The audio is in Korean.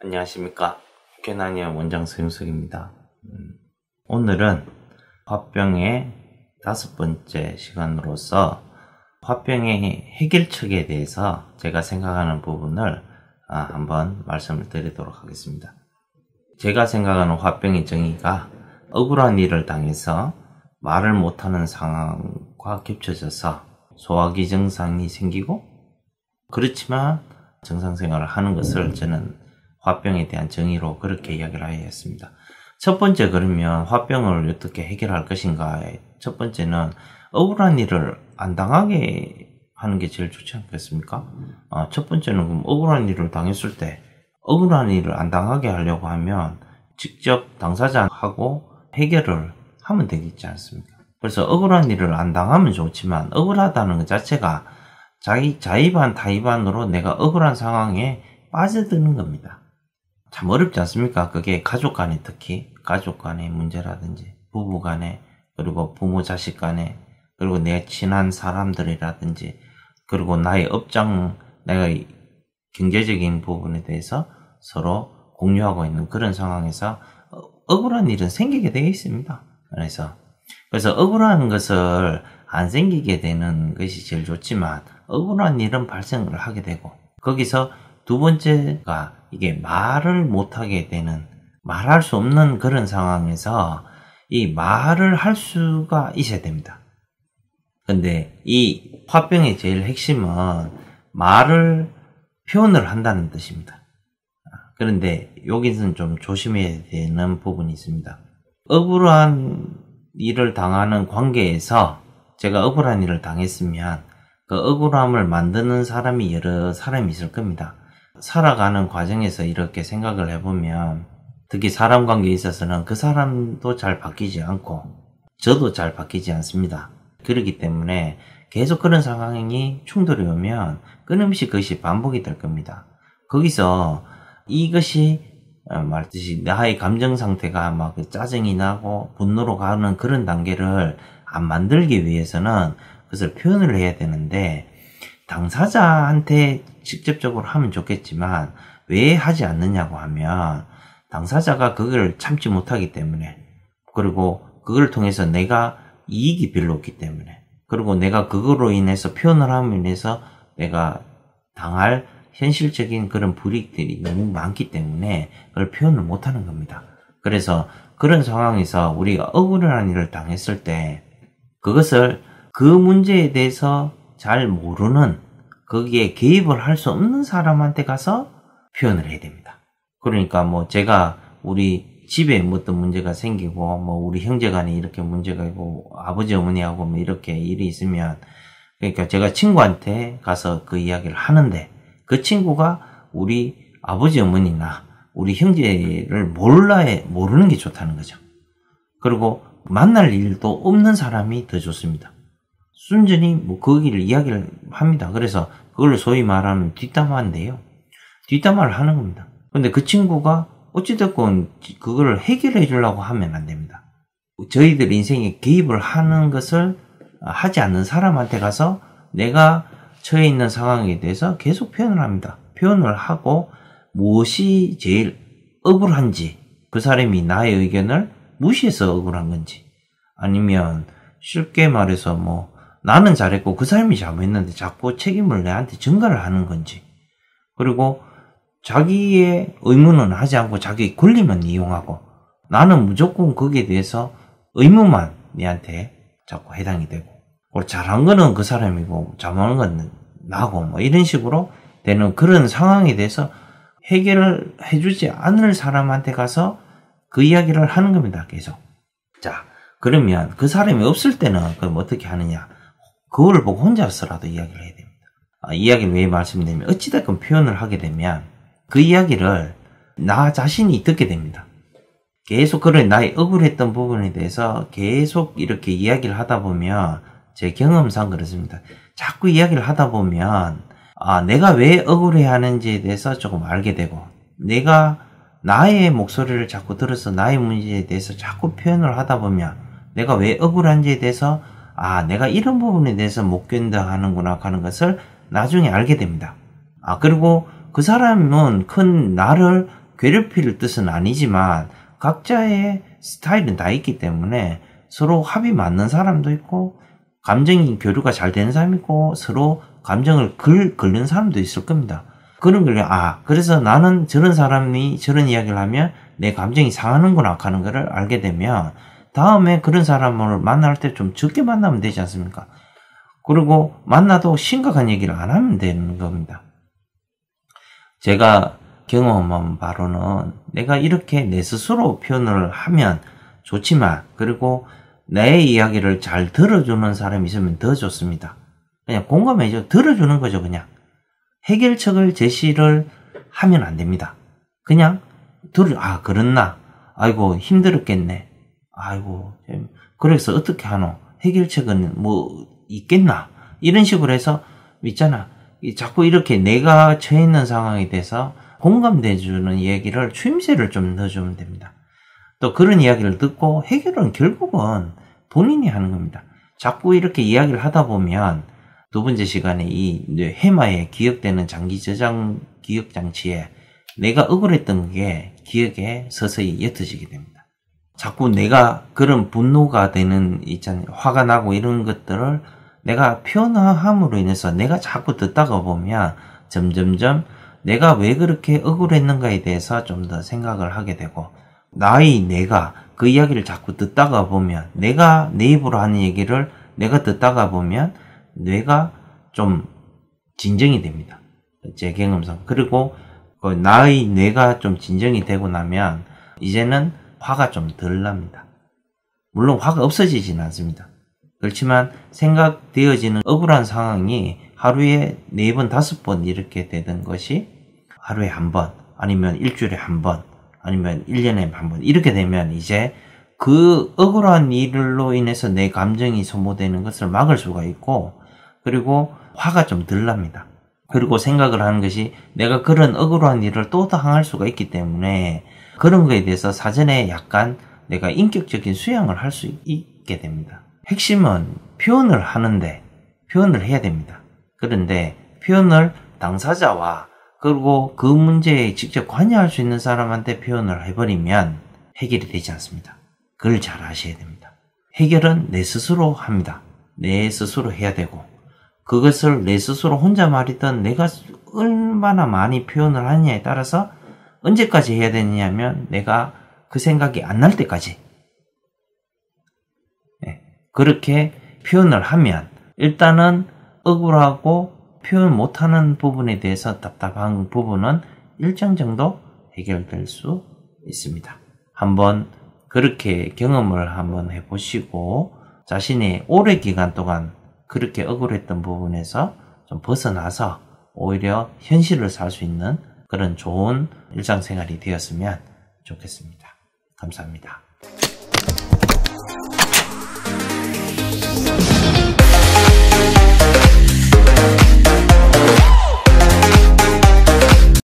안녕하십니까. 개나니아 원장 서윤석입니다. 음, 오늘은 화병의 다섯 번째 시간으로서 화병의 해결책에 대해서 제가 생각하는 부분을 아, 한번 말씀을 드리도록 하겠습니다. 제가 생각하는 화병의 정의가 억울한 일을 당해서 말을 못하는 상황과 겹쳐져서 소화기 증상이 생기고 그렇지만 정상생활을 하는 것을 저는 화병에 대한 정의로 그렇게 이야기를 하였습니다. 첫 번째 그러면 화병을 어떻게 해결할 것인가첫 번째는 억울한 일을 안 당하게 하는 게 제일 좋지 않겠습니까? 아, 첫 번째는 그럼 억울한 일을 당했을 때 억울한 일을 안 당하게 하려고 하면 직접 당사자하고 해결을 하면 되겠지 않습니까? 그래서 억울한 일을 안 당하면 좋지만 억울하다는 것 자체가 자기 자의반 타의반으로 내가 억울한 상황에 빠져드는 겁니다. 참 어렵지 않습니까? 그게 가족 간에 특히 가족 간의 문제라든지 부부 간에 그리고 부모 자식 간에 그리고 내 친한 사람들이라든지 그리고 나의 업장 내가 경제적인 부분에 대해서 서로 공유하고 있는 그런 상황에서 억울한 일은 생기게 되어 있습니다. 그래서 그래서 억울한 것을 안 생기게 되는 것이 제일 좋지만 억울한 일은 발생을 하게 되고 거기서 두 번째가 이게 말을 못하게 되는, 말할 수 없는 그런 상황에서 이 말을 할 수가 있어야 됩니다. 근데 이 화병의 제일 핵심은 말을 표현을 한다는 뜻입니다. 그런데 여기서는 좀 조심해야 되는 부분이 있습니다. 억울한 일을 당하는 관계에서 제가 억울한 일을 당했으면 그 억울함을 만드는 사람이 여러 사람이 있을 겁니다. 살아가는 과정에서 이렇게 생각을 해보면 특히 사람 관계에 있어서는 그 사람도 잘 바뀌지 않고 저도 잘 바뀌지 않습니다. 그렇기 때문에 계속 그런 상황이 충돌이 오면 끊임없이 그것이 반복이 될 겁니다. 거기서 이것이 어, 말듯이 나의 감정 상태가 막 짜증이 나고 분노로 가는 그런 단계를 안 만들기 위해서는 그것을 표현을 해야 되는데 당사자한테 직접적으로 하면 좋겠지만 왜 하지 않느냐고 하면 당사자가 그걸 참지 못하기 때문에 그리고 그걸 통해서 내가 이익이 별로 없기 때문에 그리고 내가 그거로 인해서 표현을 함으로 인해서 내가 당할 현실적인 그런 불이익들이 너무 많기 때문에 그걸 표현을 못하는 겁니다. 그래서 그런 상황에서 우리가 억울한 일을 당했을 때 그것을 그 문제에 대해서 잘 모르는 거기에 개입을 할 수 없는 사람한테 가서 표현을 해야 됩니다. 그러니까 뭐 제가 우리 집에 어떤 문제가 생기고 뭐 우리 형제 간에 이렇게 문제가 있고 아버지 어머니하고 뭐 이렇게 일이 있으면 그러니까 제가 친구한테 가서 그 이야기를 하는데 그 친구가 우리 아버지 어머니나 우리 형제를 몰라에 모르는 게 좋다는 거죠. 그리고 만날 일도 없는 사람이 더 좋습니다. 순전히 뭐 거기를 그 이야기를 합니다. 그래서 그걸 소위 말하는 뒷담화인데요. 뒷담화를 하는 겁니다. 근데 그 친구가 어찌됐건 그거를 해결해 주려고 하면 안 됩니다. 저희들 인생에 개입을 하는 것을 하지 않는 사람한테 가서 내가 처해 있는 상황에 대해서 계속 표현을 합니다. 표현을 하고 무엇이 제일 억울한지 그 사람이 나의 의견을 무시해서 억울한 건지 아니면 쉽게 말해서 뭐 나는 잘했고 그 사람이 잘못했는데 자꾸 책임을 내한테 증가를 하는 건지 그리고 자기의 의무는 하지 않고 자기의 권리만 이용하고 나는 무조건 거기에 대해서 의무만 내한테 자꾸 해당이 되고 고 잘한 거는 그 사람이고 잘못한 건 나고 뭐 이런 식으로 되는 그런 상황에 대해서 해결을 해주지 않을 사람한테 가서 그 이야기를 하는 겁니다 계속 자 그러면 그 사람이 없을 때는 그럼 어떻게 하느냐 그거를 보고 혼자서라도 이야기를 해야 됩니다. 아, 이야기왜 말씀드리면 어찌됐건 표현을 하게 되면 그 이야기를 나 자신이 듣게 됩니다. 계속 그런 나의 억울했던 부분에 대해서 계속 이렇게 이야기를 하다 보면 제 경험상 그렇습니다. 자꾸 이야기를 하다 보면 아 내가 왜 억울해 하는지에 대해서 조금 알게 되고 내가 나의 목소리를 자꾸 들어서 나의 문제에 대해서 자꾸 표현을 하다 보면 내가 왜 억울한지에 대해서 아, 내가 이런 부분에 대해서 못 견뎌하는구나 하는 것을 나중에 알게 됩니다. 아, 그리고 그 사람은 큰 나를 괴롭힐 뜻은 아니지만 각자의 스타일은 다 있기 때문에 서로 합이 맞는 사람도 있고 감정인 교류가 잘 되는 사람이 있고 서로 감정을 글, 걸는 사람도 있을 겁니다. 그런 걸 아, 그래서 나는 저런 사람이 저런 이야기를 하면 내 감정이 상하는구나 하는 것을 알게 되면 다음에 그런 사람을 만날 때 좀 적게 만나면 되지 않습니까? 그리고 만나도 심각한 얘기를 안 하면 되는 겁니다. 제가 경험한 바로는 내가 이렇게 내 스스로 표현을 하면 좋지만 그리고 내 이야기를 잘 들어주는 사람이 있으면 더 좋습니다. 그냥 공감해줘. 들어주는 거죠, 그냥. 해결책을 제시를 하면 안 됩니다. 그냥 들어, 아, 그렇나? 아이고, 힘들었겠네. 아이고 그래서 어떻게 하노 해결책은 뭐 있겠나 이런 식으로 해서 있잖아 자꾸 이렇게 내가 처해 있는 상황에 대해서 공감돼주는 얘기를 추임새를 좀 넣어주면 됩니다. 또 그런 이야기를 듣고 해결은 결국은 본인이 하는 겁니다. 자꾸 이렇게 이야기를 하다 보면 두 번째 시간에 이 해마에 기억되는 장기 저장 기억 장치에 내가 억울했던 게 기억에 서서히 옅어지게 됩니다. 자꾸 내가 그런 분노가 되는 있잖아요. 화가 나고 이런 것들을 내가 표현함으로 인해서 내가 자꾸 듣다가 보면 점점점 내가 왜 그렇게 억울했는가에 대해서 좀 더 생각을 하게 되고 나의 내가 그 이야기를 자꾸 듣다가 보면 내가 내 입으로 하는 얘기를 내가 듣다가 보면 뇌가 좀 진정이 됩니다. 제 경험상. 그리고 그 나의 뇌가 좀 진정이 되고 나면 이제는 화가 좀 덜 납니다. 물론 화가 없어지진 않습니다. 그렇지만 생각되어지는 억울한 상황이 하루에 네 번, 다섯 번 이렇게 되던 것이 하루에 한 번, 아니면 일주일에 한 번, 아니면 1년에 한 번, 이렇게 되면 이제 그 억울한 일로 인해서 내 감정이 소모되는 것을 막을 수가 있고, 그리고 화가 좀 덜 납니다. 그리고 생각을 하는 것이 내가 그런 억울한 일을 또 당할 수가 있기 때문에 그런 거에 대해서 사전에 약간 내가 인격적인 수양을 할 수 있게 됩니다. 핵심은 표현을 하는데 표현을 해야 됩니다. 그런데 표현을 당사자와 그리고 그 문제에 직접 관여할 수 있는 사람한테 표현을 해버리면 해결이 되지 않습니다. 그걸 잘 아셔야 됩니다. 해결은 내 스스로 합니다. 내 스스로 해야 되고 그것을 내 스스로 혼자 말이든 내가 얼마나 많이 표현을 하느냐에 따라서 언제까지 해야 되느냐면 내가 그 생각이 안 날 때까지 네. 그렇게 표현을 하면 일단은 억울하고 표현 못하는 부분에 대해서 답답한 부분은 일정 정도 해결될 수 있습니다. 한번 그렇게 경험을 한번 해보시고 자신의 오래 기간 동안 그렇게 억울했던 부분에서 좀 벗어나서 오히려 현실을 살 수 있는 그런 좋은 일상생활이 되었으면 좋겠습니다. 감사합니다.